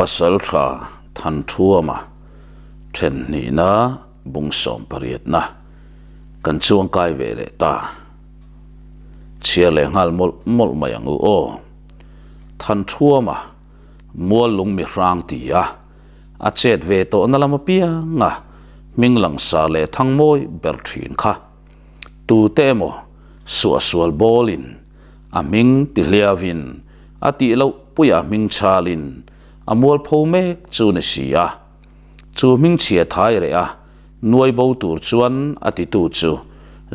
pasal tra than thua ma then ni na bung som pariet na kan chuang kai ve le ta chia le ngal mol mol ma yang o than thua ma mua lung mi rang ti ya a chet ve to na lam pia nga ming lang sa le thang moi ber thin kha tu te mo suwa sual bolin a ming ti liavin a ti lo puya ming chalin lin amol phô pho me chu na si a chu ming chia thai re nuôi bầu tur chuan ati tu chu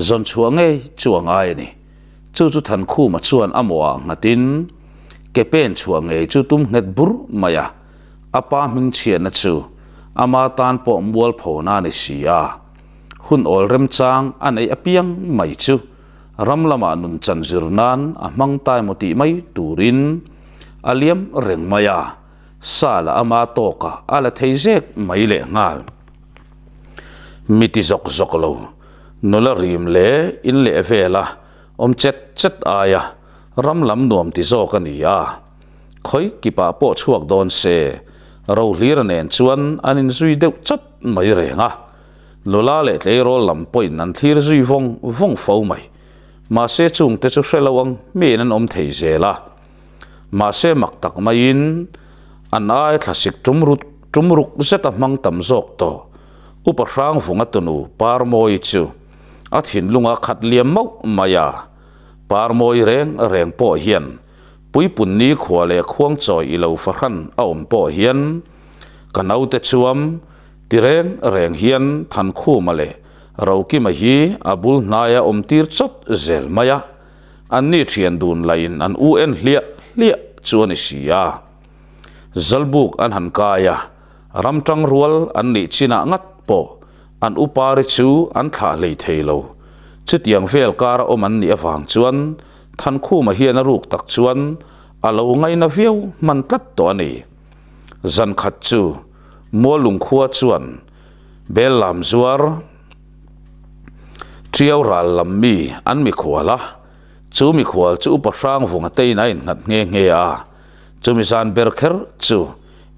zon chuang e chuang ngay ni chu chu than khu ma chuan amwa ngatin ke pen chuang e chu tum net bur maya apa ming chia na chu ama tan po mual pho na ni si a hun ol rem chang an ei apiang mai chu ram lama nun chan zirnan a mang tai moti mai turin aliam reng maya สาลาอามาโตกะอะไรที่เจ๊กไม่เล่งาลมิติจกจกโลนุลริมเล่อินเล่เฟล่ะอมเจ็ดเจ็ดอายะรำลำนวมติจกันียาคอยกิปะโปชวกโดนเซเราเลี้ยงเนนชวนอันนี้สุดเด็กจัดไม่เรงะนูลาเล่เลยรอลำปอยนันทีรสุยฟงฟงฟ้าไม่มาเสจุงเตจุเสลวังมีนันอมที่เจล่ะมาเสมักตักไม่อิน anh an ai thlasik tumrut tumruk zeta mang tầm zok to upa rang vunga tunu parmoi chu a thin ở khat liam mau maya parmoi reng reng po hian pui pun ni khua le khuang choi i lo fa khan a om po hian kanau te chuam ti reng reng hian than khu ma le ro ki ma hi abul naya om tir chot zel maya anh ni thian dun lain an u liệt liệt hlia chuan i sia zalbuk an han kaya ramtang rual an ni china ngat po an upari chu an tha lei thelo chutiang vel kar om an ni awang chuan than khu ma hian ruk tak chuan alo ngai na viau man tlat to ani zan khat chu molung khua chuan bel lam zuar triau ral lam mi an mi khuala chu mi khual chu pa sang vunga tein a in ngat nge nge a จุมิสานเบรเคอร์จู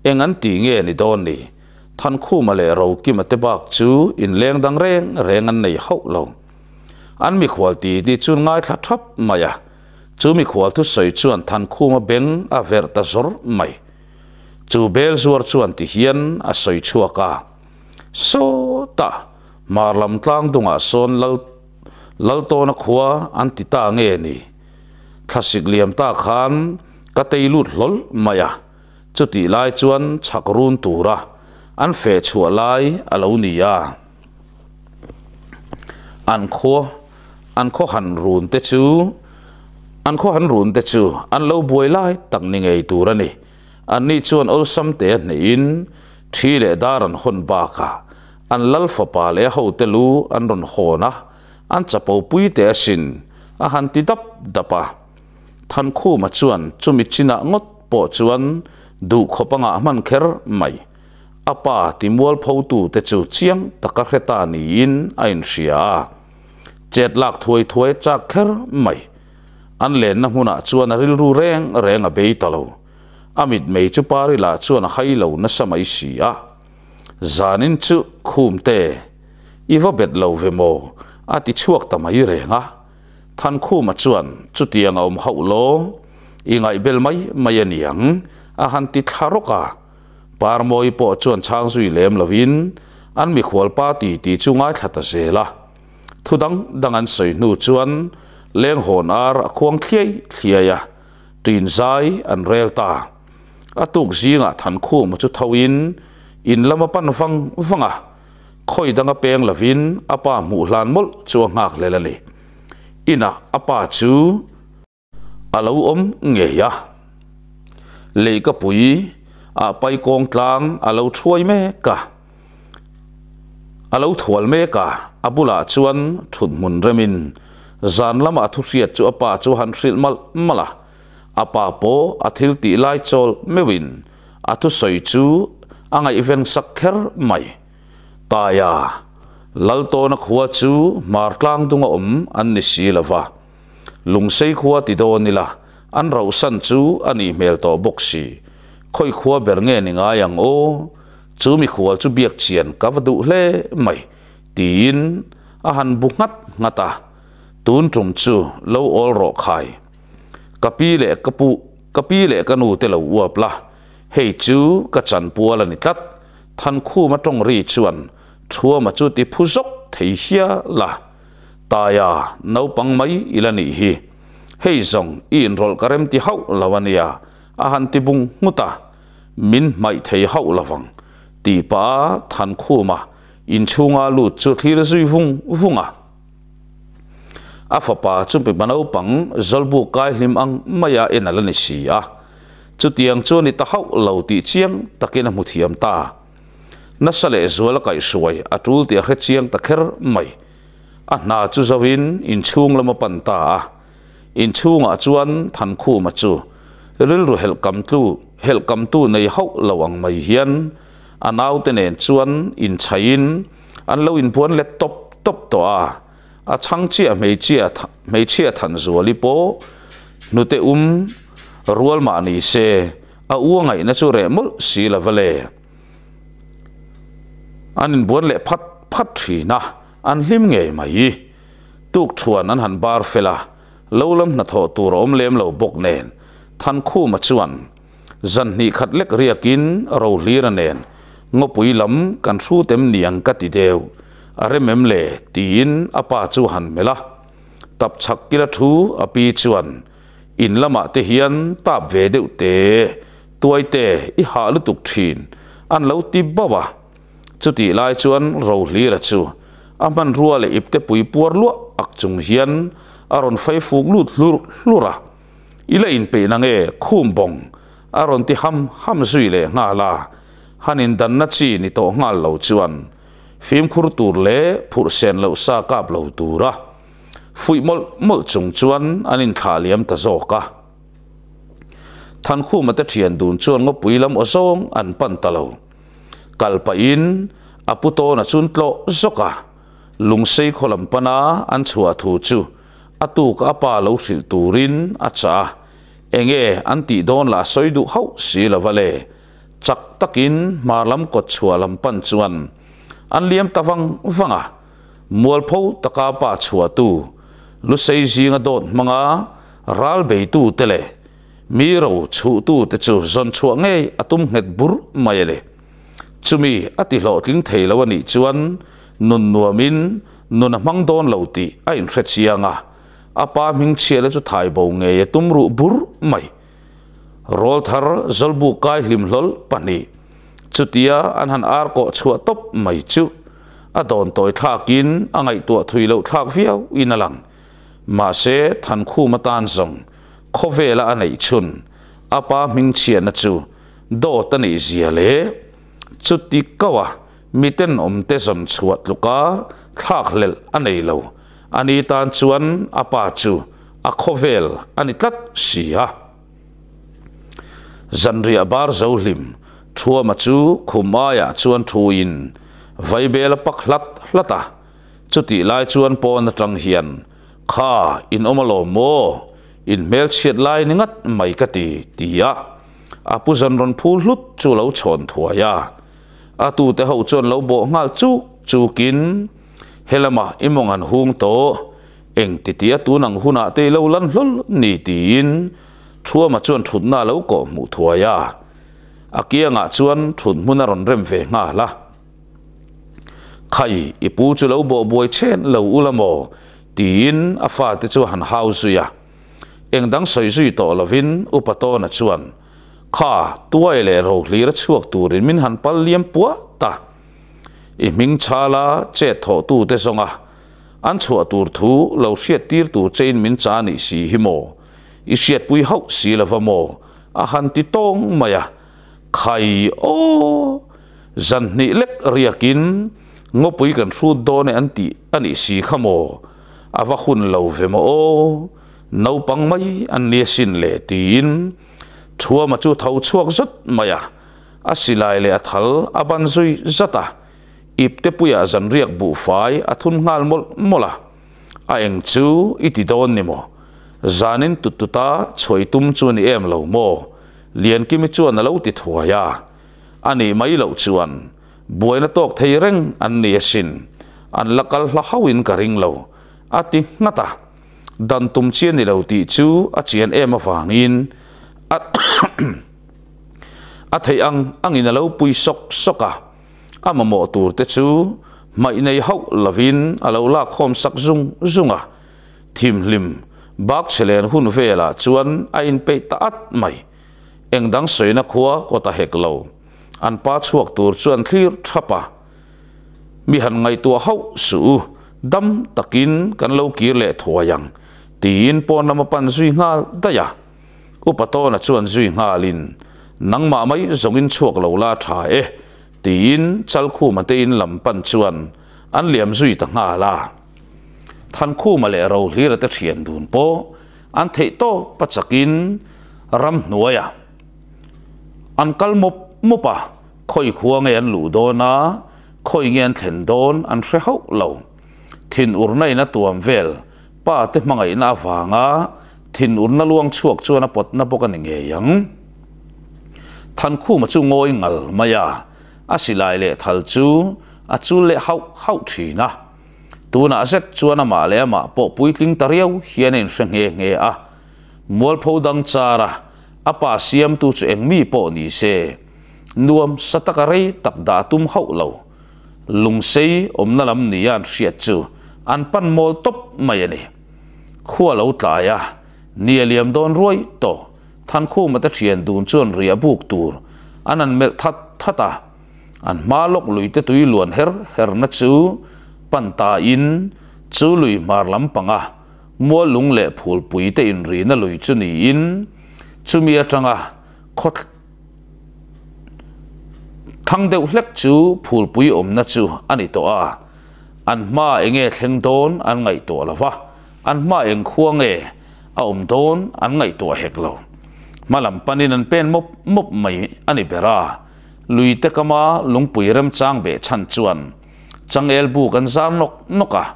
เองันตีเงี้ยนี่โดนนี่ท่านคู่มาเลยเรากิมาเตบักจูอินเลีงดังเร่งเร่งันในเขาลงอันมีควาตีดี่จูง่ายทัดทับมายะจูมีควาทุสัยจวนท่านคู่มาเบงอาเวอร์ตาซอร์ไม่จูเบลสวรจวนที่เฮียนอาสัยชัวกาโซตามาลำตั้งดุงอาซนเลาเลาโตนักหัวอันติดตาเงี้ยนี่ทัศิกเลียมตาขานก็ตีลุดหลลมายาจุดที่ไล่จวนชักรุนตูระอันเฟชัวไล่อลานียาอันโคอันโคหันรุนเตจูอันโคหันรุนเตจูอันเลวบวยไล่ตั้งนิงไอตูระนี่อันนี้ชวนอลสัมเตนอินที่เลดารันคนบากาอันลัลฟปาเลเขาเตลูอันรุนโหนะอันจะปูปุยเตสินอนหันติดับดับปะท่านคู่มาชวนจุมิชินะงดปอชวนดูขบังอามันเคร์ไม่อาป่าติมวลพาวตูเตจูเชียงตะกะเรตานีอินอินเสียเจ็ดหลักถวยถวยจากเคร์ไม่อันเลนนะมุนาชวนริลรูเรงเรงอเบยตะลูอามิดเมจุปาริลาชวนไฮเลวนะสมัยเสียจานินจุคุมเตอีวเบ็ดเลวเวโมอาติชวกตะไมเรงอ่ะท่านคู่มาชวนจุดยังเอาเขาโลอีไงเบลไม่ไม่ยันยังอาหารติดคารกะปาร์มอยปอชวนช้างสุยเลมลวินอันมีขวลป้าตีตีจุงไงขัดเสละทุดังดังอันสวยนูชวนเลี้ยงหอนอาร์ควงเขี้ยเขี้ยยะตีนใจอันเรลตาอาตุกจีงะท่านคู่มาจุดทวินอินละมาปั้นฟังฟังอ่ะคอยดังอเปงลวินอป้าหมู่ลานมลจวงหักเลยละนี่ ina apa chu alo om nge ya le ka pui a pai kong tlang alo thuai me ka alo thual me ka abula à, chuan thun mun remin zan lama thu riat chu apa chu han ril mal mala apa à, po athil à, ti lai chol mewin atu soi chu angai event sakher mai taya lalto na khua chu martlang tunga om an ni si lova lungsei khua ti do nila an ro san chu ani mel to bok si khoi khua ber nge ni nga yang o chu mi khua chu biak chian ka vadu hle mai tin a han bu ngat ngata tun trum chu lo ol ro khai kapi le kapu kapi le kanu te lo uap la hei chu ka chan puala ni tat than khu ma tong ri chuan chua mà chú tí phú sốc thấy hia là ta ya nấu bằng là nỉ hi hei zong in rol karem ti hau lavania ahan ti bung nguta à. min mai thei hau lavang ti ba than khu mà in chunga lu chu thlir zui vung vung à afapa chum pe banau pang zolbu kai hlim ang maya enalani sia chu tiang chu ni ta hau lo ti chiang takena muthiam ta นั่นแสดงสว่ลไก่สวยอัตุลที่เขาเชียงตะเคียนไม่อันน่าจะวินอินช่วงละมาปันตาอินช่วงอัจวันทันคู่มาจูเรื่องรู้เหตุกรรมตู้เหตุกรรมตู้ในห้องระวังไม่เฮียนอันเอาแต่เนจวันอินชัยอินอันเลวอินพวนเล็ดตบตบตัวอาช่างเชี่ยไม่เชี่ยไม่เชี่ยทันสัวลิโปนุเตอุมรัวมานีเซอ้วงไงนั่นสุเรมุลสีละเวเลอันนี้บุญเละพัดพัดทีนะอันลิมเงยมาอีตุกชวนนันหันบาร์เฟล่าเล่าลำนัทตัวรอมเลมเลาบกเนนทันคู่มาชวนจันนี่ขัดเล็กเรียกินเราเลีรนเนนงบุยลำกันสู้เต็มเนียงกติเดวอะไรเมมเลตีนอปาจูหันเมล่ะตับชักกิรทูอปีชวนอินละมาเตฮียนตับเวเดวเตตัวเตอิหาลุตุกทีนอันเล่าติบบว chu ti lai chuan ro hli la chu a rùa rua le ipte pui puar lu ak chung hian aron fai fuk lut lura ila à. in pe na nge khum bong aron ti ham ham suy lệ nga la hanin dan na chi ni to ngal lo chuan phim khur tur le phur sen lo sa kap lo tura fui mol mol chung chuan anin kha liam ta zo ka than khu ma ta thian dun chuan ngo pui lam o zong an pan ta lo kalpain aputo na chuntlo zoka lungsei kholam pana an chua thu chu atu ka pa lo hril turin acha enge anti don la soidu hau si la vale chak takin marlam ko chua lam pan chuan an liam tawang vanga mual pho taka pa chua tu lu sei jinga dot manga ral be tu tele mi ro chu tu te chu zon chu nge atum het bur mai le chu mi a ti lo king thei lo ni chuan nun nuamin nun a mang don lo ti a in hret chianga apa ming chiela chu thai bo nge tumru bur mai rol thar zalbu kai hlimhlol pani chutia an han ar ko chua top mai chu a don toy thakin angai tua thui lo thak viau inalang ma se than khu matan zong khovela anei chun apa ming chia na chu do tani zia le จุดที่ก็ว่ามีเต้นอมเตสมชวดลูกาทักเล็อันนี้เราอันนี้ตานชวนอปาจูอคเวลอันนี้ตัดเสียจันรีบาร์เจ้าลิมทัวมาจูคุมายาชวนทูอินไวเบลปักลัดลัตาจุดที่ไลชวนปอนตรังเฮียนข้าอินอมโลโมอินเมลเชียดไลนิงัดไม่กติตียะอาปุจันรนพูลุดจูเลาชนทัวยา à tu te hậu chôn lâu bộ ngạc chú chú kín hay là mà im mong ăn hung tố anh ti tía tu nàng hung nạ ah tê lâu lăn lol nì tín chua mà chôn thụt na lâu cổ mụ thua ya à kia ngạ chôn thụt muốn ron rem về ngạ la khay ipu chu lâu bộ bồi chen lâu ulamo tín à pha tê chu hàn hao suya anh đang soi suy tổ lovin upato na chuan ข้าตัวเล่เราลีรชวกตูรินมินหันพัลเลียมปัวตาอิมิงชาลาเจตโตูเตสงะอันชัวตูทูเราเสียตีรตูเจนมินจานิสีหิโมอิเสียปุยเฮาสีละฟโมอาหันติตงมายะไข่โอจันนิเล็กเรียกินงบปุยกันสูดโดนอันติอันอิสีขโมอาวะคุณเราเวโมโอนาปังไม่อันเนสินเลตีน chua mà chu thâu chuộc rất mày à a si lai le a thal a ban zui rất à ip te puya zan riak bu phai a thun ngal mol mola a eng chu iti don ni mo zanin tututa chhoi tum chu ni em lo mo lian kimi chuan a lo ti thuaya ani mai lo chuan buaina tok thei reng an ni sin an lakal hla hawin ka ring lo ati ngata dan tum chian ni lâu ti chu a à. chian em a wangin in a thei ang angin alo pui sok soka ama à. mo tur te chu mai nei hau lavin alo la khom sak zung zunga à. thim lim bak selen hun vela chuan a in pe ta at mai eng dang soina khua ko ta hek lo an pa chuak tur chuan thlir thapa à. mi han ngai tu hau su dam takin kan lo kir le thuayang tin pon lama pan zui ngal daya upato na chuan zui nga lin nang ma mai zongin chuak lo la tha e ti in chal khu ma te in lam pan chuan an liam zui ta nga la than khu ma le ro hlir ta thian dun po an thei to pachakin ram nuaya an kal mop mopa khoi khuang en lu do na khoi ngen thlen don an hre hau lo thin ur nei na tuam vel pa te mangai na wanga ถิ่นอุนนล่วงชวกชวนปดนปกันเงียงทันคู่มาจูงอยงัลมายาอาศิลายเละทัลจูอาจูเละเฮาเฮาทีนะตัวน่ะเซ็ตชวนมาเละมาปอปุยลิงตะเรียวเฮียนินเสงเงเงอะมวลพูดังจาระอาปาเสียมตัวจูเองมีปอนี่เซนวมสตักเรตักดาตุมเฮาเหล่าลุงเซยอมนลำนิยานเสียจูอันปันมอลตบไม่เนี่ยขั้วเหล่าตายอ่ะนี่เลียมโดนรวยโตท่านคู่มาตะเชียนดูนชวนเรียบุกตูรอันนั้นเมลทัดทัตาอันมาลกลุยเตตุยลวนเฮรเฮรนักูปันตาอินชูลุยมาลำปังอ่ะมัวลุงเล่ผูลปุยเตอินรีนลุยชนีอินชูมีจังอ่ะคดทั้งเดือดเล็กชูผูลปุยอมนักูอันนี้ตัวอันมาเองเอยเิงโดนอันไงตัวละวะอันมาเองควงเอง ông om don an ngai to hek lo malam panin an pen mop mop anh ani bera lui te kama lungpui rem chang be chăn chuan chang el bu gan zan nóc nóc à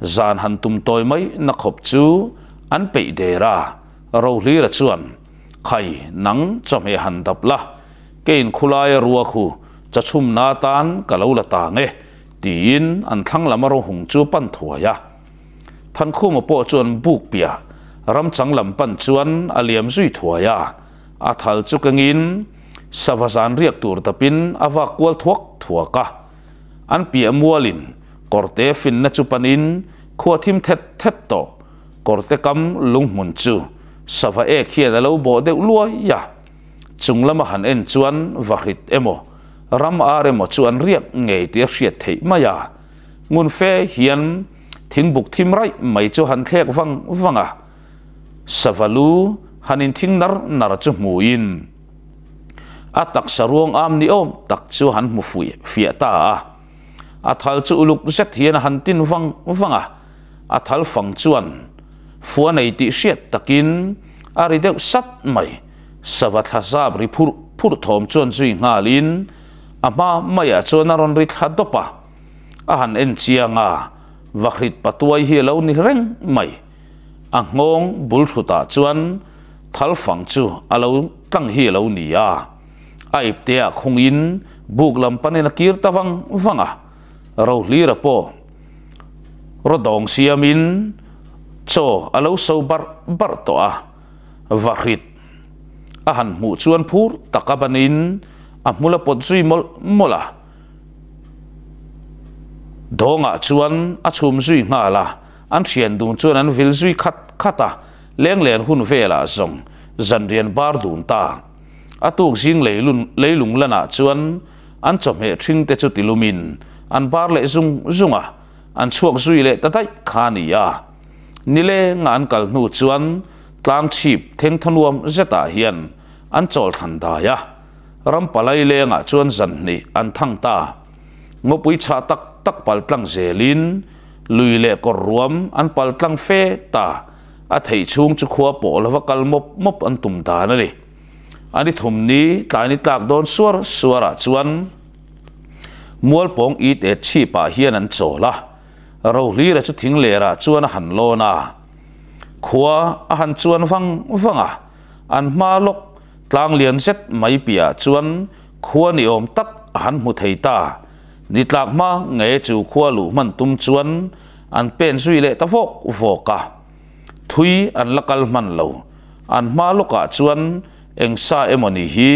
zan han tum toy mai na khop chu anh pe de ra ro hli ra chuan khai nang chome han dap la kein khulai ruwa khu cha chum na tan ka lo la ta nge ti in an thang lama ro hung chu pan thua ya than khu ma po chuan buk pia ram chang lam pan chuan aliam zui thuaya a thal chu kangin savasan riak tur tapin awa kwal thuak thuaka an pia mualin korte fin na chu panin khua thim thet thet to korte kam lung mun chu sava e khia da lo bo de lua ya chung lama han en chuan vakrit emo ram are mo chuan riak ngei te hriat thei maya ngun fe hian thingbuk thim rai mai chu han khek wang wanga savalu hanin thing nar nar chu muin a tak am ni om tak chu han mu fui fia ta a ah. thal chu uluk zet hian han tin wang wang a ah. a fang chuan fua nei ti siat takin a ri deuh sat mai savat ha zab ri phur phur thom chuan zui ngalin ama maya chuan ron ri kha dopa a han en chianga wakhrit patuai hi lo ni reng mai a ngong bul thuta chuan thal phang chu alo tang hi lo ni a aip te a khung in buk lam panin a kir tawang wanga ro hli ra po ro dong siamin cho alo so bar bar to a varit a han mu chuan phur takabanin a mula pot zui mol mola donga chuan a chhum zui nga la an thian cho chuan an vil khát khát à lén lén hun là zong dần dần bar dun ta xin lấy atuk jing leilun leilung lana ah chuan an chom he thing te chu tilumin an bar le zung zunga ah. an chuak zui le tatai khani ya nile nga an kal nu chuan tlang chip theng thanuam zeta ah hian an chol à da ya lấy palai le cho chuan dần ni an thang ta ngô ngopui cha tắc tắc tak pal tlang zelin ลุยเละก็รวมอันปัลตังเฟตาอาเทชุงจะขัวโปลวกัลมบมบอันตุมตานั่นเองอันนี้ถุมนี้ตาันี้ตากโดนสวรสวรชวนมัวปองอีเอชีป่าเฮียนันโจละเราลีเราจดทิ้งเลระชวนหันโลนาขัวอาหันชวนฟังฟังอ่ะอันมาลกตางเลียนเซ็ตไม่เปียชวนขัวนิยมตักหันมุทัยตานิตลักมาเงยจูขวาลูมันตุ้มชวนอันเป็นสุยเละตะฟกอุฟกะทุยอันละกัลมันเลวอันมาลูกะชวนเองซาเอมอนีฮี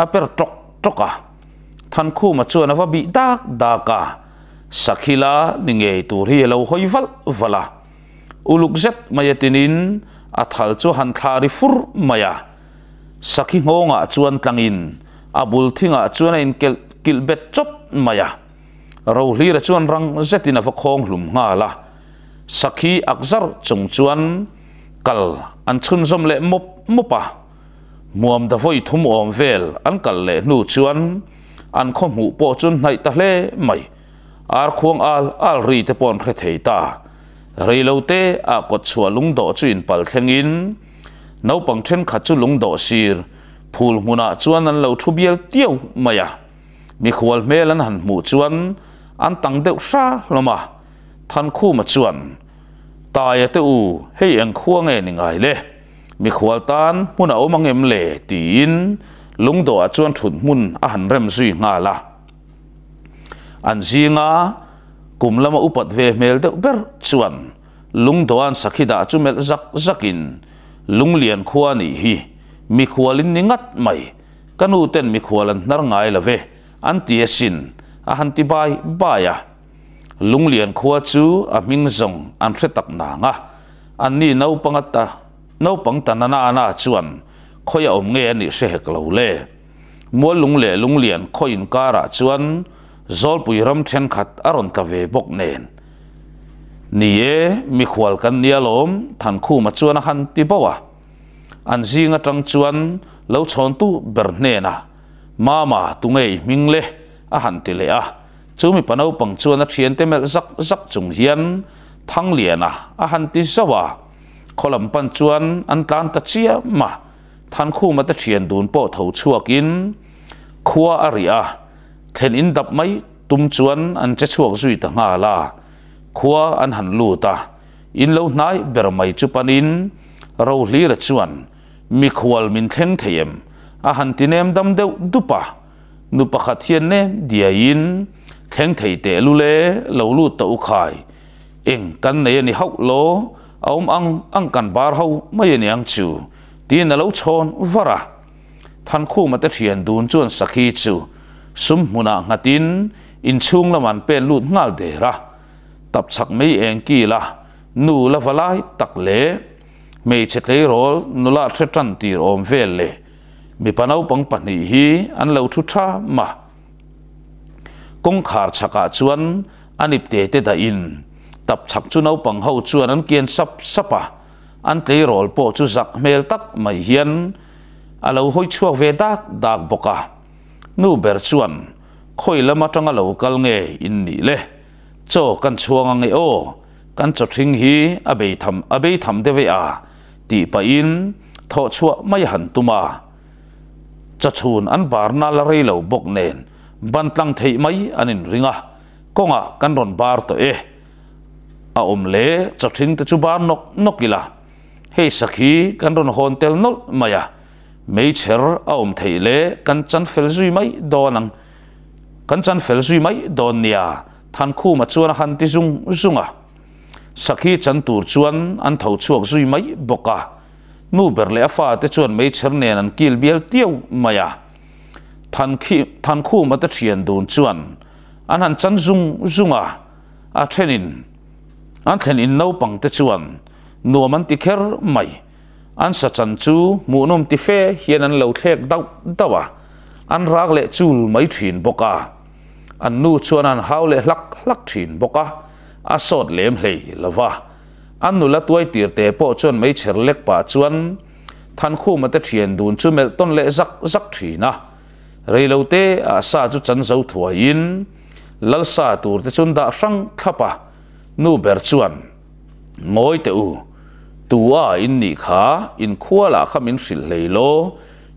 อาเปรตกตกะท่านคู่มาชวนว่าบีดักดากะสักฮิลานิเงยตูรีเลวหอยฟัลฟัลาอุลุกเซตมายตินินอัทัลจูหันทาริฟุรมายาสักฮิงงะชวนตังอินอาบุลทิงะชวนอินเกลเบตจดมายาเราหลีระชวนรังเจตินาฟคงหลุมงาละสักขีอักษรจงชวนกัลอันชุนสมเละมบมบปะมวมตะฟอยทุมอมเวลอันกัลเละนูชวนอันขมูปอจุนในตะเลไม่อาร์ควงอัลอัลรีเตปอนเรเทตารีเลเตอากดชววลุงโดจุนปัลเทงินนับปังเทนขัดจุลุงโดซีร์พูลมุนาชวนนั้นเราทุเบียลเตียวม่ยะมีควอลเมลันหันหมูชวน an tăng đều xa lắm mà than khu mà chuẩn tài tế u hay anh khu nghe nè ngài lê mi khua tan muốn ở mang em lệ tin lúng đồ chuẩn chuẩn muốn à hẳn suy ngà là, anh gì ngà cùng lama upat về mail đeo ber chuẩn lúng đồ an sakhi đã chu zắc zắc in, lúng liền khu anh hi mi khua linh ngat mai kanu ten mi khua lan nar ngai về, anh tiếc tiesin a han ti bai bai a lung lian khua chu a ming zong an thre tak na nga an ni no pangata no pang tan na ana chuan khoi om nge ni se hek lo le mo lung le lung lian khoi in kara chuan zol pui ram then khat aron ta ve bok nen ni e mi khwal kan nia than khu ma chuan han ti bawa an zinga tang chuan lo chon tu ber na mama tu ngei le a han ti le a à. chu mi pano pang chuan a thian te mel zak zak chung hian thang lian à, a han ti zawa à? kholam pan chuan an tlan ta chia mà, than khu mà ta thian dun po tho chuakin khua a ri à, thlen in dap mai tum chuan an che chuak zui ta nga la khua anh han lu ta in lo nai ber mai chu panin ro hli la chuan mi khwal min thlen theyem a han tinem dam deuh dupa นุปขัดเทียนเนเดียยินแข็งไถเตลุเลเหลาลู่ตะอุขายเองกันเนี่ยนี่ฮักโลเอาอังอังกันบาร์เฮาไม่ยันยังจูตีนเราชนวระท่านคู่มาเทียนดูนจวนสักฮีจูสมมุนาัดินอินชุงละมันเป็นลู่งาลเดระตับสักไม่เองกี่ละนูละฟลายตักเล่ไม่เช็ดเลยรอนุละเทตันตีรอมเวลเล่ mi panau pang pahnih hi an lo thu tha ma kong khar chaka chuan anip te te da in tap chak chu nau pang ho chuan an kien sap sapa an tlei rol po chu zak mel tak mai hian alo hoi chuak ve dak dak boka nu ber chuan khoi lama tanga lo kal nge in ni le cho kan chuang nge o kan cho thing hi abei tham abei tham de ve a ti pa in tho chuak mai han tuma จะชูนอันบาร์นาลเรียลบกเนนบันตังเทยไม่อันนินริงะก็งะกันรอนบาร์ตัวเออาอมเล่จะทิ้งแต่ชูบานนกนกกีละเฮ้สักทีกันรอนฮอนเตลนลมายะไม่เชื่ออาอมเทยเล่กันจันเฟลซุยไม่โดนังกันจันเฟลซุยไม่โดนเนียทันคู่มาชวนหันที่ซุงซุงอ่ะสักทีจันตูชวนอันเท่าช่วงซุยไม่บกอ่ะ nu ber le afa te chuan mei cher nen an kil bial tiu maya than khi than khu ma ta thian don chuan an han chan zung zunga a thenin an then in no pang te chuan nuam ti kher mai an sa chan chu mu nom ti fe hian an lo thlek dau dawa an rak le chul mai thin boka an nu chuan an haule hlak hlak thin boka a sot lem hlei lova ăn nô la tuổi tir te po chon mấy cher lek pa chuan than khu mà te thian đồn chu mel ton lệ zak zak thủy na rei lo te a sa chu chan zo thua in lal sa tur te chun đã răng sang à nô ber chuan ngoi te u tua in ni kha in khua là kham in sil lei lo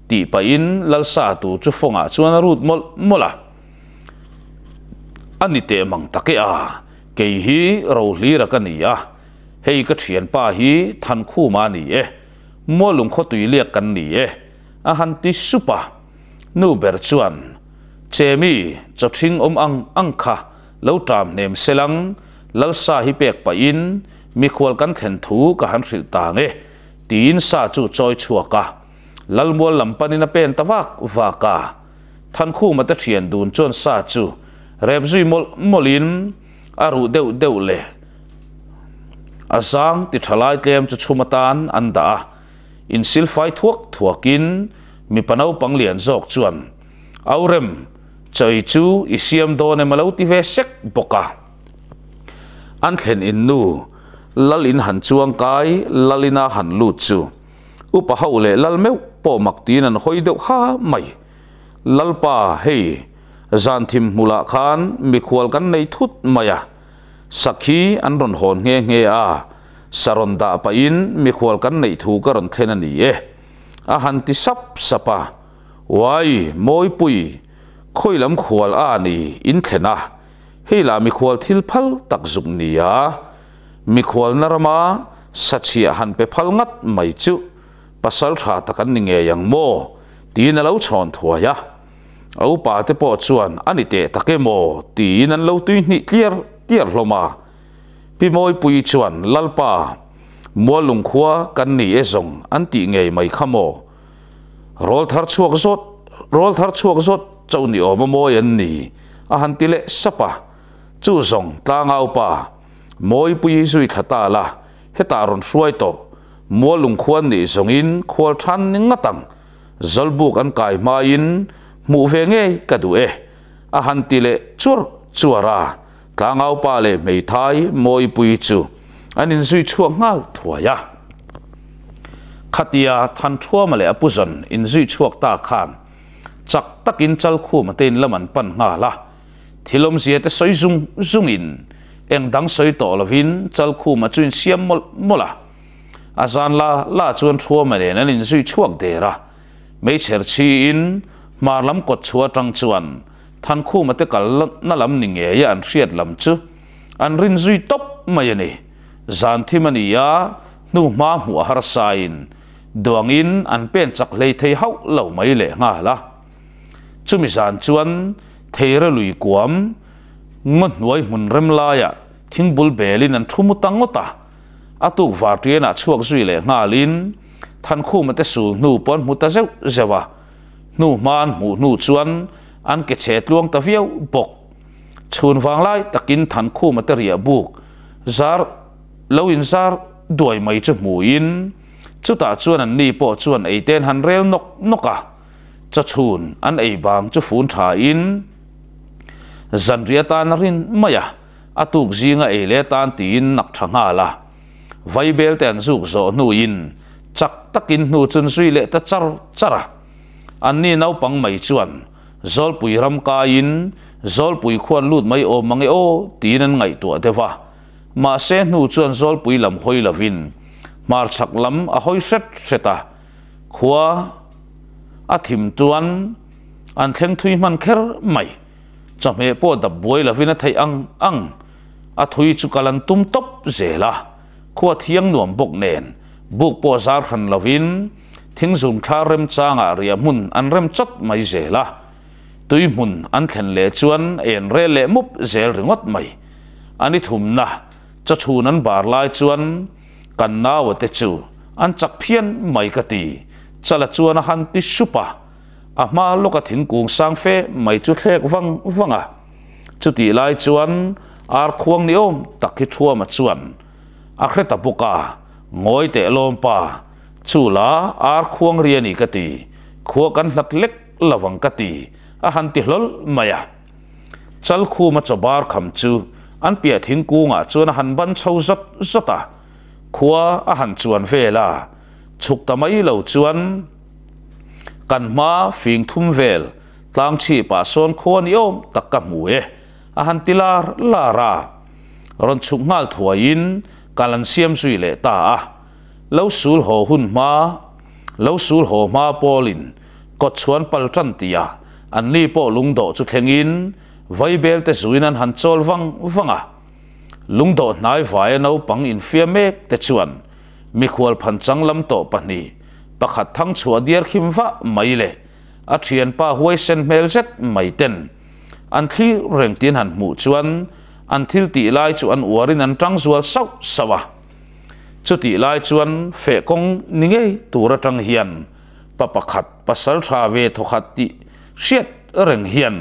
ti pa in lal sa tu chu fonga chuan rut mol anh đi te mang take à kei hi ro lì ra cái ni a เฮก็เฉียนป้าฮีทันคู่มาหนีเอ๋มัวลุงขตุยเรียกกันหนีเอ๋อาหันติสุปะนูเบร์ชวนเจมี่จะทิ้งอมอังอังคาแล้วตามเนมเซลังลัลซาฮิเปกปะอินมีควรกันเข็นถูกหันสิตางเอ๋ะตีนซาจูจอยชัวกะลัลมัวลำปันินาเป็นตะวักวากาทันคู่มาตะเฉียนดูนจนซาจูเรบซุยมอลมอลินอารูเดวเดวเล่ azang ti thalai tlem chu chumatan an da in silfai thuak thuakin mi panau panglian jok chuan aurem choi chu isiam do ne malo ti ve sek boka an thlen in nu lal in han chuang kai lalina han lu chu upa ho le lal meu po mak tin an hoi deuh ha mai lalpa hei zan thim mula khan mi khual kan nei thut maya sakhi an ron hon nghe nge a saron da pa in mi khwal kan nei thu ka ron thena ni e a han ti sap sapa wai moi pui khoi lam khwal a ni in thena hei la mi khwal thil phal tak zup ni a mi khwal narama sachi a han pe phal ngat mai chu pasal tha takan ni nghe yang mo tin alo chon thua ya au pa te po chuan ani te takemo tin an lo tui ni clear เตียลมาพี่มวยปุยชวนลัลปามัวลุงขัวกันนี่เอซงอันตีไงไม่ขโมรอลทัดชวกสดรอลทัดชวกสดเจ้าหนีออกมามวยอันนี้อาหันติเลสปะจูซงตางเอาปะมวยปุยสุยทัตตาละเฮตารอนช่วยโตมัวลุงขวนนี่ซงอินขวลทันนิงตังจัลบุกอันกายมาอินหมู่เฟงเอกัดูเออาหันติเลชวรชัวราตางเอาปาเลยไม่ทายมวยปุยจูอันนี้สุยช่วงงาถั่วยาขัดยาทันชั่วมาเลยอปุจนอินสุยช่วงตาขานจักตักอินจัลคู่มาเต็นละมันปันงาละที่ลมเสียแต่สอยซุงซุงอินเองดังสอยต่อละวินจัลคู่มาจุนเสียมมละอาจารย์ละละจวนชั่วมาเลยนั่นอินสุยช่วงเดระไม่เฉลีอินมาลำกดชัวตังจวน than khu mà tất cả nó làm nỉ nghe ya an riết làm chứ anh rin duy tóc mà vậy nè zan thi mà nỉ ya nu ma hua har sain doang in anh pen chak lấy thấy hau lâu mấy lệ nga la chứ mi zan chuan thei ra lui kuam ngon nuai mun rem la ya thing bul belin an thu mu tang ta atuk var tiền a chuộc zui le nga lin than khu mà tất su nu pon mu ta zeu zewa nu man mu nu chuan อันเกษตรลวงตะเวียวบกชูนฟังไล่ตะกินทันคู่มาเตรียบุกซาร์เลวินซาร์ด้วยไม่จะหมูอินจุดตาชวนอันนี้ปอชวนไอเตนหันเรลนกนกอะจะชูนอันไอบางจะฟูนถ่ายอินจันเรียตานรินไม่อะอาตุกจีงไอเลตานตีนนักทางาละไวเบลแตนสุกโซนูอินจักตะกินนูจนสุยเลตะจารจาระอันนี้เราปังไม่ชวน zol pui ram ka in zol pui khuan lut mai om mangi e o tin an ngai tu dewa ma se nu chuan zol pui lam hoi lavin mar chak lam a hoi set seta khua a thim tuan an thleng thui man kher mai chame po da boi lavin a thai ang ang a thui chu kalan tum top zela khua thiang nuam bok nen buk po zar han lavin thing zum kha rem changa ria mun an rem chot mai zela ตุยมุนอันเข็นเลชวนเอ็นเรเลมุบเจลริงดไม่อันนี้ถุมนะจะชูนั้นบาร์ลายชวนกันนาวเตจูอันจักเพียนไม่กตีจะละชวนหันติสุปะอามาลูกถิ่นกุงสังเฟไม่จุดเลกวังวังอ่ะจุดล่ยชวนอาร์ควงนิอมตักข้ชัวมาชวนอัครตบุกางอยเตะลมปาชูลาอาร์ควงเรียนอีกตีขัวกันหลักเล็กละวังกตี a han ti hlol maya chal khu ma chobar kham chu an pia thing ku nga chuan han ban chho zat zata khua a han chuan vela chuk tamai lo chuan kan ma fing thum vel tlang chi pa son kho ni om tak ka mu e a han tilar lara, ra ron chuk ngal thuain kalan siam sui le ta a lo sul ho hun ma lo sul ho ma polin ko chuan pal tran tia an ni po lung do chu thlengin vaibel te suin an han chol wang wanga lung do nai vai no pang in fia me te chuan mi khwal phan chang lam to pani pakhat thang chua dir khim va mai le a thian pa huai sen mel zet mai ten an thi reng tin han mu chuan an thil ti lai chu an uarin an tang zual sau sawa chu ti lai chuan fe kong ni ngei tura tang hian pa pakhat pasal tha ve thokhat ti เสียดเร่งเฮียน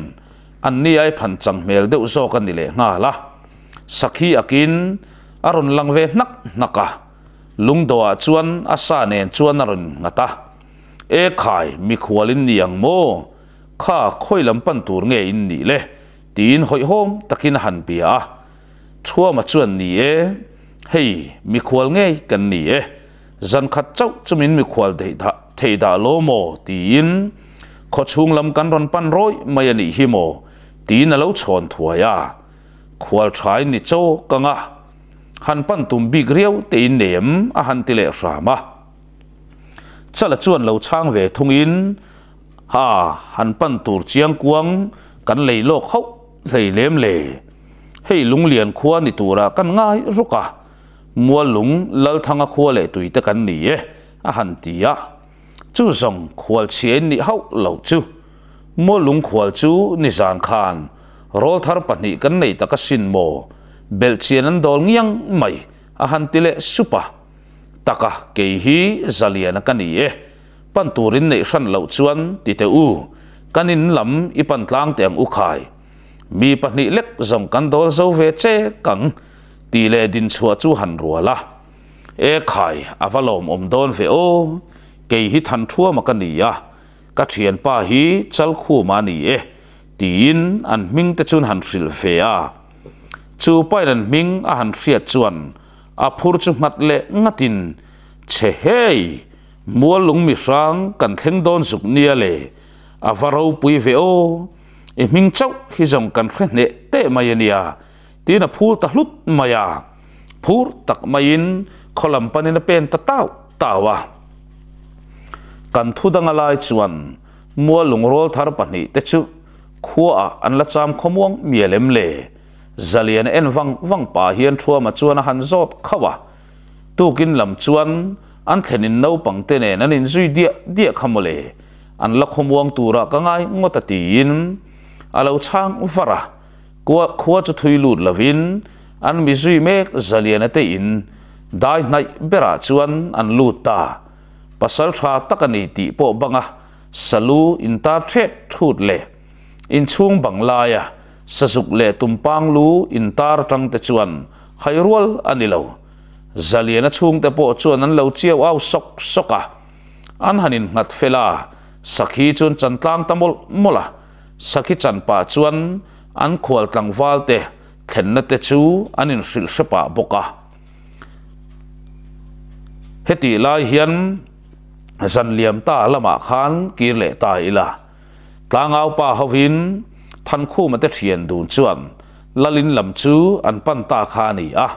อันนี้ไอ้พันจังเมลเดือดโซกันนี่เลยน่าละสักที่อักินอรุณลังเวนักนักะลุงดัวชวนอาสาเนชวนอรุณงตาเอ้ขายมีขวลินนี่ยังโมข้าค่อยลำปันตูงเงินนี่เลยตีนหอยหอมตะกินหันเปียชั่วมาชวนนี่เอเฮ้มีขวลเงี้กันนี่เอ้จันขัดเจ้าจะมินมีขวลเทดาเทดาโลโมตีนขดชุงลำกันรอนปั้นร้อยไม่ยันอีฮิโมตีนแล้วชนถั่วยาขวาชายนิโจกังอ่ะหันปั้นตุ่มบิกเรียวตีนเหนียมอาหันติเลสามะจะละจวนเหลาช่างเวทุงอินฮ่าหันปั้นตูเจียงกวงกันเลยโลกเขาเลยเลี้ยมเลยให้ลุงเลียนขัวนี่ตัวละกันง่ายรุกะมัวลุงเล่าทางขัวเลยตุยตะกันนี่เอหันตียะ chú dòng khual chiến ni hậu lâu chú mua lúng khual chú ni giàn khan rô thar bật nị cân này ta xin mồ bel chiến ăn đồn nghiêng mây, à hàn tỷ lệ supa taka kê hi zalian cân ni eh pan turin này săn lầu chuan ti te u cân in lắm i pan tlang tiếng u khai mi bật nị lek dòng cân đồn dâu về chê cẳng tỷ lệ dinh chua chú hàn rùa la e khai avalom à om don ve o cái hi thần thua mà cái này à cái chuyện pa hi chal khu mà này tin an minh ta chun han sil fe à chu pai an minh a han ria chuan a phu chu mat le ngatin che hei mua lung mi sang cần theng don sụp nia lệ, à varau pui ve o e minh châu khi dòng cần khre ne te mai nia, tin à phur ta hlut maya à? phur tak mai in kholam panin a pen ta tau tawa à? kan thu đăng lại chuan mua lung rol thar pahnih te chu khua an la cham khomuang mielem le zalian en wang wang pa hian thua ma chuan han zot khawa tukin lam chuan an nên no pang te ne nan in zui dia dia khamole an la khomuang tura ka ngai ngota ti in alo chang vara kwa khua chu thui lut lavin an mi zui mek zalian te in dai nai bera chuan an lut ta pasal tha takani ti po banga salu inta thet thut le in chung banglaya sasuk le tumpang lu intar tang te chuan khairual anilo zaliana chung te po chuan an lo chiao au sok soka an hanin ngat fela sakhi chun chantlang tamol mola sakhi chanpa chuan an khwal tlang wal te khenna te chu anin hril hrepa boka heti lai hian san liam ta lama khan ki le ta ila tlangau pa hovin than khu ma te thian dun chuan lalin lam chu an pan ta kha ni a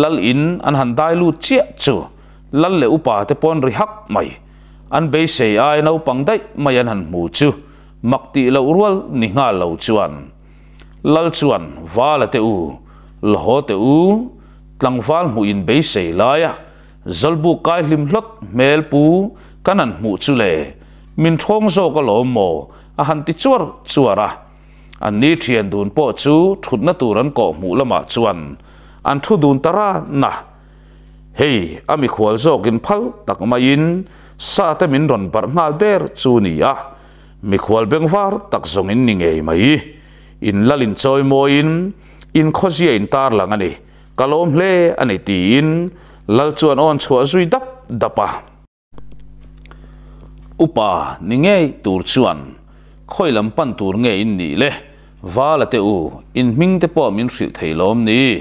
lal in an han dai lu chia chu lal le upa te pon ri hak mai an be se ai no pang dai mai an han mu chu makti lo rual ni nga lo chuan lal chuan vala te u lo te u tlangval mu in be se la จลบุกไกลิมลักเมลปูกันนันมุจุเลมินทงโซก็ลมโมอาหันติจวรจวระอันนี้เทียนดูนปอจูทุนนตุรันก็หมุลมาจวนอันทุดูนตระนะเฮ้ยอามีควอลโซกินพัลตักมาอินสาธมินรอนปาร์มาเดอร์จูนียะมีควอลเบงฟาร์ตักซงอินนิงเอไม่อินลลินโอยโมอินอินโคเซอินตาร์ลังอันนี้กะลมเล่อันนี้ตีอินลัลชวนอ่อนชวนซุดดับดับปะอุปานิเงตูรชวนคอยลำพันตูรเงยอินนี่เลยว่าละเตอูอินมิงเตปอมินสิทไทยลมนี่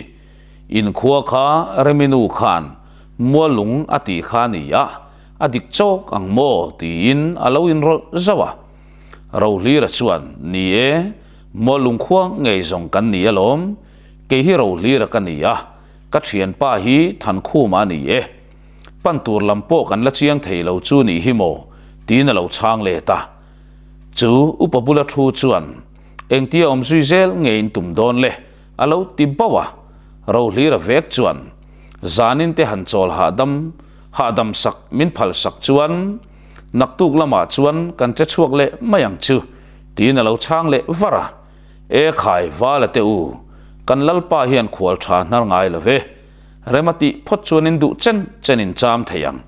อินขัวคาเรมินูขันมัวลุงอติขานี่ยะอดิกโจกังโมตีอินอาลอินรสสวะเราลีระชวนนี่เอมัวลุงขัวไงสงกันนี่ลมเกี่ยวเราลีระกันนี่ย่ các chiến pa hi than khu ma ni e pan tur lâm po kan la chiang thei lo chu ni hi mo tin lo chang le ta chú chu upabula thu chuan eng tia om zui zel ngein tum don le alo ti bawa ro hli ra vek chuan zanin te han chol ha dam ha dam sak min phal sak chuan nak tuk lama chuan kan che chuak le mayang chu tin lo chang le à, e khai va la te u kan lalpa hian khual tha nar ngai love remati phot chuanin du chen chen in cham theyang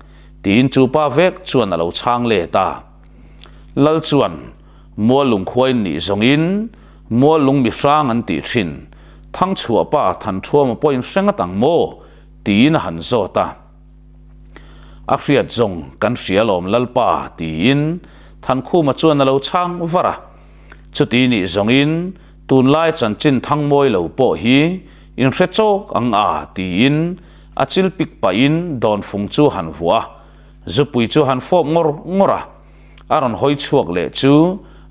tin chu pa vek chuan alo chang le ta lal chuan mua lung khoi ni zong in mua lung mi sang an ti thin thang chua pa than thua ma poin senga tang mo tin han zo ta a khriat zong kan hrialom lalpa tin than khu ma chuan alo chang vara chuti ni zong in tun lai chan chin thang moi lo po hi in hre chok ang a ti in a chil pik pa in don phung chu han vua zupui chu han fop ngor ngora aron hoi chuak le chu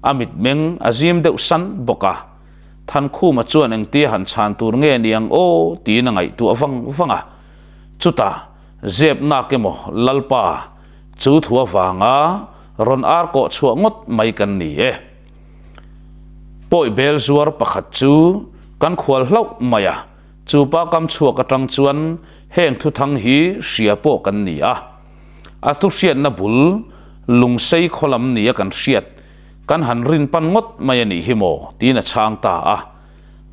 amit meng azim deuh san boka than khu ma chuan eng ti han chan tur nge niang o ti na ngai tu awang wanga chuta zep na ke mo lalpa chu thua wanga ron ar ko chuak mai kan ni e eh poi bel zuar pakhat chu kan khual hlau maya chu pa kam chhuak atang chuan heng thu thang hi ria po kan ni a a thu hriat na bul lung sei kholam ni a kan hriat kan han rin pan ngot mai ani hi mo tin a chang ta a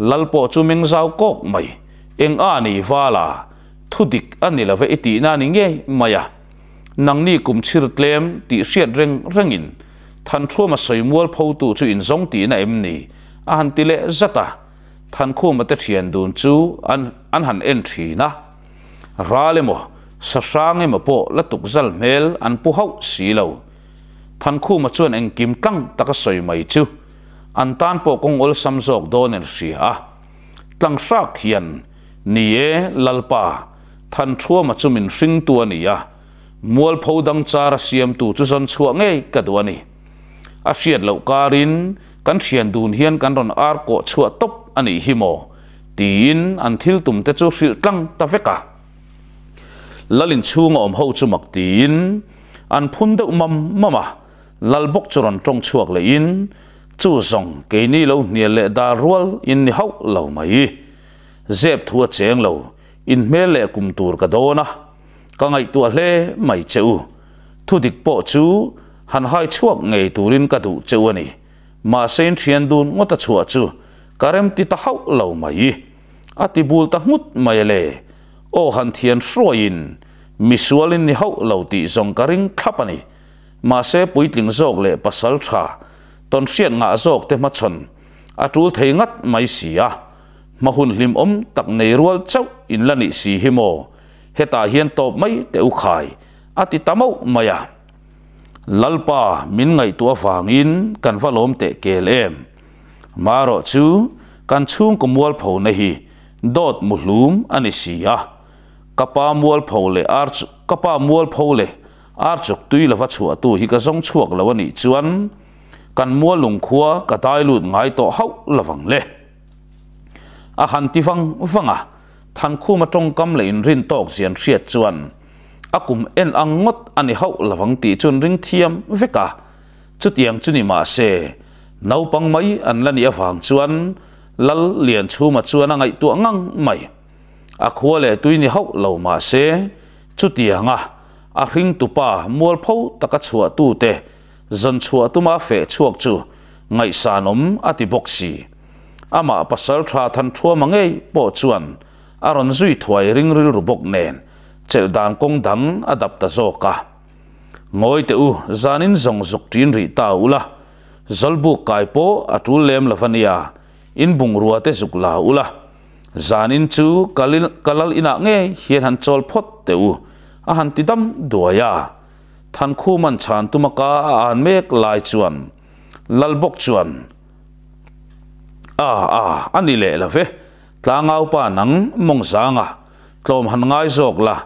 lal po chu meng zau kok mai eng a ni vala thu dik ani lave ti na ni nge maya nang ni kum chhir tlem ti hriat reng rengin than chua mà soi mua phô tu chu in giống ti na em ni anh han lệ rất zata à. than khu mà te thiền dun chu an anh han en thi na ra le mo sa sang em po la tuk zal mail anh pu hậu si lo than khu mà chuan eng kim tang taka soi mai chu anh tan po kong ol sam zok don en ri a tlang sak hian ni lalpa than chua mà chu min hring tu ni a mual phô dang chara siam tu chu zan chua ngei ka du ni a siat lo karin kan sian dun hian kan ron ar ko chua top ani hi mo tin an thil tum te chu hril tlang ta veka lalin chung om ho chu mak tin an phun de mam mama à. lal bok churon trong chuak le in chu zong ke ni lo nia le da rual in ni hau lo mai zep thua cheng lo in me le kum tur ka dona ka ngai tu hle mai cheu thu dik po chu หันหายชวกไงตูรินกระดูเจวันนี้มาเซนเทียนดูนงดชัวจูการมติตาเขาเหล่ามายีอติบูลตะมุดมาเลโอหันเทียนสวยินมิสวลินนี่เขาเหล่าตีจงการิงขับนี่มาเซปุยติงจอกเล่ปัสสลชาตอนเสียนงาจอกเตมัดชนอาจูเทงัดไม่เสียมาหุ่นลิมอมตักในรัวเจ้าอินละนิสีหิโมเฮตาเฮียนตบไม่เตอุขายอติตามเอามายาลลปามินไงตัวฟางอินกันฟะลมเตเกลเอมมารอชูกันชุ่งกมวลผในฮีโดดมุลุมอันิสิยากระเป๋ามวลผูเลอาร์ะเป๋ามวลผูเลอาร์จุกตุยละวัชัวตัวฮิกะซงชวกละวันอีชวนกันมวลลุงขัวกะไตลุดไงต่อเฮาละฟังเลอาหารที่ฟังฟังอ่ะท่านคู่มาตรงกำเลยรินโตกเสียนเสียชวน akum en angot ani ho lawang ti chun ring thiam veka chutiang chuni ma se naupang mai an lani awang chuan lal lian chu ma chuan angai tu ngang mai a khua le tui ni ho lo ma se chutianga a hring tupa mual pho taka chua tu te zan chua tu ma fe chuak chu ngai sanom ati boksi ama pasal tha than thua mangai po chuan aron zui thwai ring ril rubok nen chel dan kong dam adap ta zo ka ngoi te u zanin zong zuk tin ri ta u la zalbu kai po atul lem lafania in bung ruwa te zuk la u la zanin chu kalil kalal ina nghe hian han chol phot te u a han ti dam duaya than khu man chan tumaka a an mek lai chuan lalbok chuan à anh đi lệ la ve tla áo pa nang mong à tôm han ngai zok la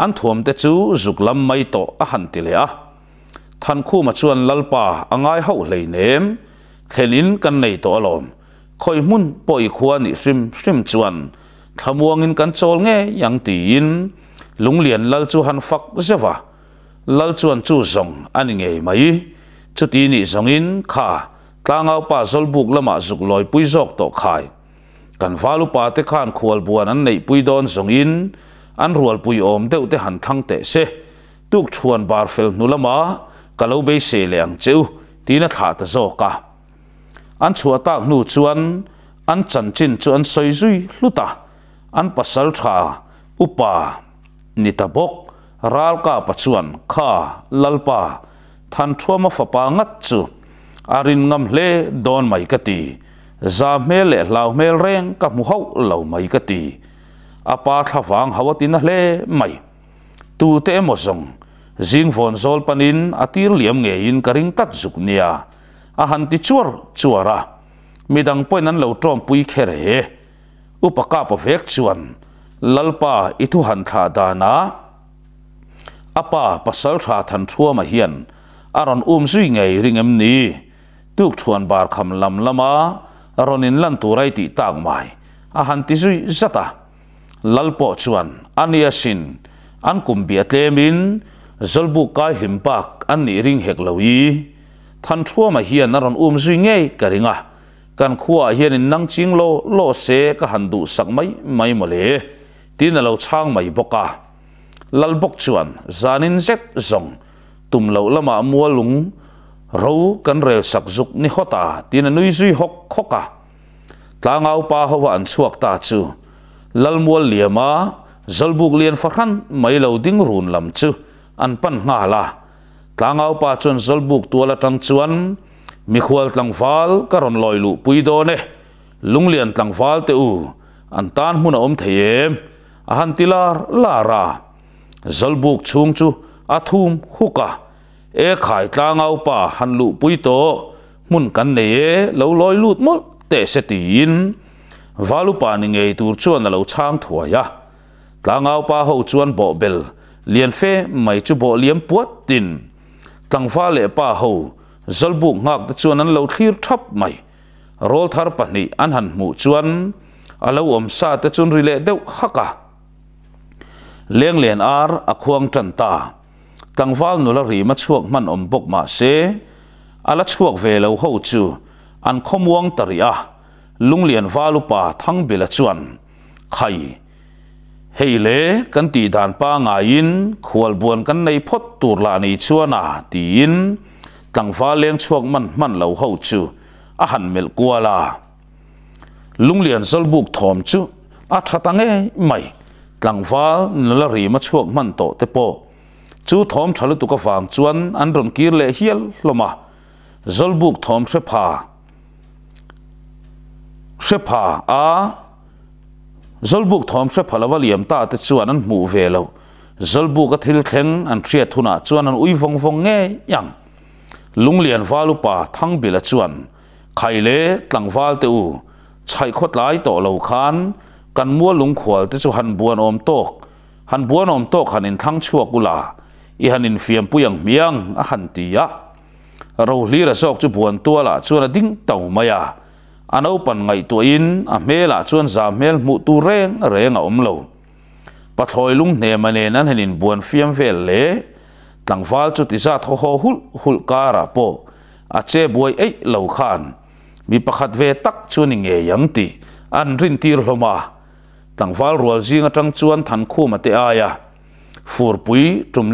อันถ่วมเตจูจุกลำไม่โตอหันติเลยอะทานคู่มาชวนลลปาอ่างไอเฮาเลยเนมเทลินกันในตัวลมคอยมุ่นป่อยควานิซิมซิมชวนทำวงินกันโจลเงยังตีนลุงเลียนลลจูหันฟักเสวะลลชวนจูส่งอันไงไหมจุดอีนี่สงอินข้าลางเอาป่าสลบุกละมาสุกลอยปุยจอกตกไข่กันฟ้าลุปาเตขานควลบัวนั้นในปุยดอนส่งอินอันรัวปุยอมเดือดเดหันทังเตะเสตุกชวนบาร์เฟลนุลมาก็เลวไปเสียงเจ้าที่นัดหาตะโจกะอันชัวตากนูชวนอันจันจินชวนซอยซุยลุตาอันปัสสาวะอุปานิตาบกรัลกาปัจวนข้าลัลปาท่านชัวมาฟะปางัดจูอารินงามเลโดนไม่กตีจามเมลเล่ลาวเมลเรงกับมุฮาวลาวไม่กตีอาปาทฟังหาวตินะเล่ไม่ตูเตมอสงซิงฟอนโซลปนินอติรเลียมเงยินกริงตัดสุกเนียอหันติชัวร์ชัวระมีดังป่ยนั้นเล่าตรอมปุยเคเรอุปกาปเฟกชวนลลปาอิทุหันทาดานาอาปาปัสสาวะทันทัวมาเฮียนอรอนอุมซุยเงยริงเอ็มนีตุกชวนบาร์คำลำละมาอรอนินลันตัไรติต่างหมาอหันติซุยซะตา lalpo chuan ania sin an kumbia tlemin zolbu kai hlimpak an ni ring hek lo yi than thua ma hian aron um zui nge karinga kan khua hian in nang ching lo lo se ka han du sak mai mai mole tin lo chang mai boka lalbok chuan zanin zek zong tum lo lama mua lung ro kan rel sak zuk ni hota tin nui zui hok khoka tlangau pa hova an chuak ta chu lal mual liama zalbuk lian fakhan mai lo ding run lam chu an pan nga la tlangau pa chon zalbuk tuala tang chuan mi khual tlang fal karon loi lu pui do ne lung lian tlang fal te u an tan hun om theim a han tilar lara, ra zalbuk chung chu athum huka e khai tlangau pa han lu pui to mun kan ne e, lo loi lut mol te se tin valu pani ngei tur chuan alo chang thuaya tlangau pa ho chuan bo bel lian fe mai chu bo liam puat tin tlangfa le pa ho zalbu ngak te chuan an lo thlir thap mai rol thar pahnih an han mu chuan alo om sa te chun rile deuh haka leng len ar akhuang tan ta tangval nula ri ma chuak man om bok ma se ala chuak ve lo ho chu an khomwang taria lung liền va lupa thăng bê la chuan khai hei lệ kan ti đàn pa nga in khual buan kan nei phot tur la ni chuana ti in pha va leng mặn mặn lâu hậu ho chu a han mel kuala lung liền sol buk thom chu a thata nge mai tlang va la ri ma chuak man to te po chu thom thalu tu ka fang chuan an ron kir le lô loma zol buk thom thre pha เสพาอาจลบุกทอมเสพลาวเลียมตาแต่ชวนนั้นมูเวลาจลบุกทิลเ่งอันเชียทุนาชวนนั้นอุยฟงฟงเงยยังลุงเลียนฟ้าลุป่าทั้งบิลชวน ไข่เล่ตังฟ้าเตูใช้คดไหลาต่อเหล่าขานกันมัวลุงขวลติ่สุหันบัวนอมโตกหันบัวนอมโตกหันินทั้งชั่วกุลาอีหันินเฟียมปุยังเมียงหันตียะเราลีระซอกจุบวนตัวละชวนดิ้งเต่ามายา an au pan ngày tuổi in a mela ah chuan zamel mu tu reng reng a om lo pathloi lung ne mane nan henin buan fiam vel le tlangwal chu ti za tho ho hul hul cà kara ah po a che buai ei lo khan mi pakhat về tắc chuni nge yang ti an rin tir hloma tlangwal rual zinga tang chuan than khuma te aya fur pui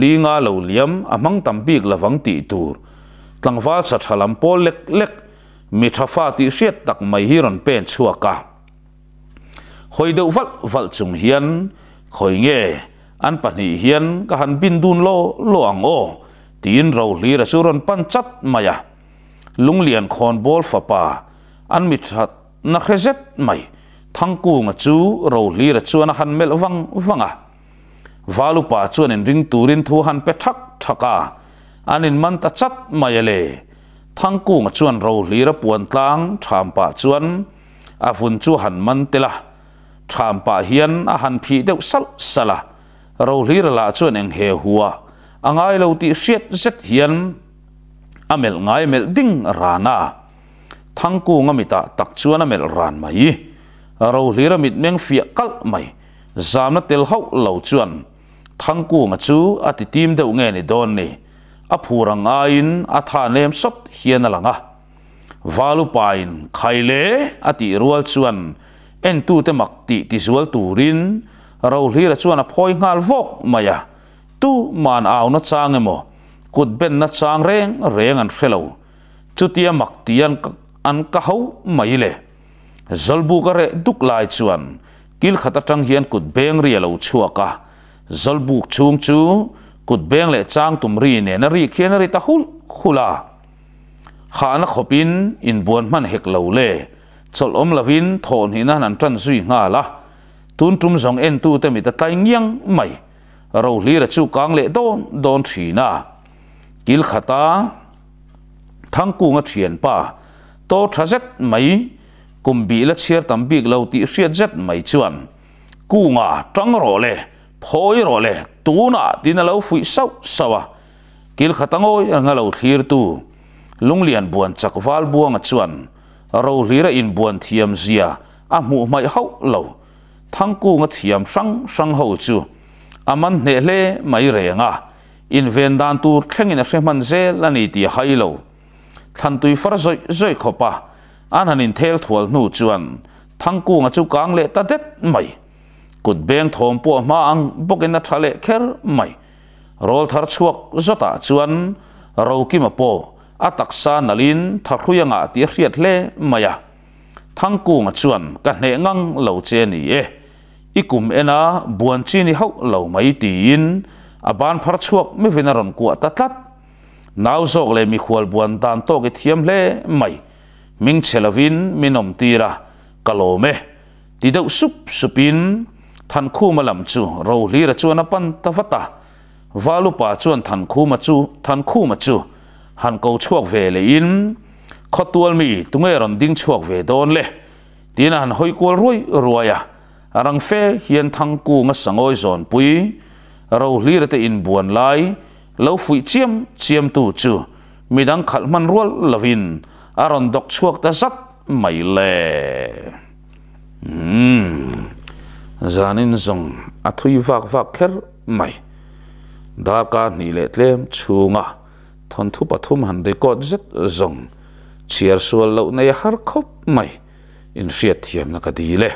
li nga lo liam amang tambik lawang ti tur tlangwal sát thalam po lek lek mi thafa ti hriat tak mai hi ron pen chuaka hoi deuh vat vat chung hian khoi nge an pahnih hian ka han bin dun lo lo o tin ro hli ra chu ron pan chat maya lung lian khon bol fa pa an mi that na khreset mai thangku nga chu ro hli ra chu na han mel wang wanga valu pa chuan in ring turin thu han pe thak thaka anin man ta chat mai le ทั้งกูงชวนเราลีระปวนตลางชามป่าชวนอาฟุนจูหันมันเตละชามป่าเฮียนอาหันพีเดวสัลสละเราลีระละชวนเองเฮหัวอังไงเราตีเสียดเสียดเฮียนอเมลไงเมลดิ้งรานาทั้งกูงมิตาตักชวนอเมลรานไหมเราลีระมิดเมียงเฟียกัลไหมจามนัดเตลเขาเหล่าชวนทั้งกูงจูอติทีมเดวเงนี่โดนนี่ a phuranga in a thanem sop hian alanga valupain khaile ati rual chuan en tu te ti ti turin ro hlir chuan a phoi maya tu man aw na chang emo kut ben na chang reng reng an hrelo chutia mak ti an an ka ho mai le zolbu ka duk lai chuan kil khata tang hian kut beng ri lo chuaka zolbu chung chu กุดเบงเละจางตุมรีเนี่ยนรีเขียนรีตะคุลคุลาขานักขบินอินบวนมันเฮกเลวเล่จลอมลาวินทนหินานันทันซุยงาละตุนตุมสองเอ็นตูเตมิตะไตเงียงไม่เราลีระชูกางเละโดนโดนถีนากิลขตาทั้งกูงเฉียนป้าโตทะเจ็ดไม่กุมบีละเชียร์ตัมบีกเราตีเชียเจ็ดไม่ชวนกูงาจังรอเล่ phôi rồi lệ tú nạ tin là lâu phui sâu sâu à kil khát ngồi ngà lâu thiệt tu lung liền buồn chắc val buông ngặt à chuẩn râu lì ra in buồn thiềm zia à mụ mày hậu lâu thăng cu ngặt thiềm sang sang hậu chu aman à nể lệ mai rẻ ngà in ven dan tu khen in xem à man zê là nị tì hay lâu thằng tui phát rồi rồi khó pa anh hàn in theo thual nu chuẩn thăng cu ngặt chu cang lệ ta đét mai. กุดเบงทอมปัวมาอังบุกินะทะเลเคอร์ไม่โรลทาร์ชวกจตาชวนรากิมาโปอาตักซานลินทารคุยังอาติเรียดเล่ม่ยะทั้งกูงชวนกันเหงังเหล่าเจนี่เออีกุมเอนาบวนจีนิฮักเหล่าไม่ตีนอาบานพาร์ชวกไม่ฟินรอนกัวตัดตัดนาวโซกเลยมีขวลบวนตานโตกิเทียมเล่ไม่มิงเชลวินมินอมตีระกะโลเมติดเอาสุบสุปิน than khu mà làm chu râu lì ra chuan apan ta vắt ta và lúc bà chuan than khu mà chu than khu mà chu hàn cầu chuộc về lấy in khó tuôn mi tung nghe rần đinh chuộc về đôn lệ tin hàn hơi cuol ruồi ruồi à rằng phê hiền thăng cu ngã sang ôi giòn bùi râu lì ra te in buồn lai lâu phụi chiêm chiêm tu chu mi đang khát man vinh, lavin aron à đọc chuộc ta giắt mày lệ Hmm. จานินซงอัฐวิวักวักเคิร์ไม่ดาการนิเลตเลมชูงะทันทุปทุมหันเด็กอดจัดจงเชียร์สวลล์ในฮาร์คบไม่อินเสียที่มันก็ดีเล่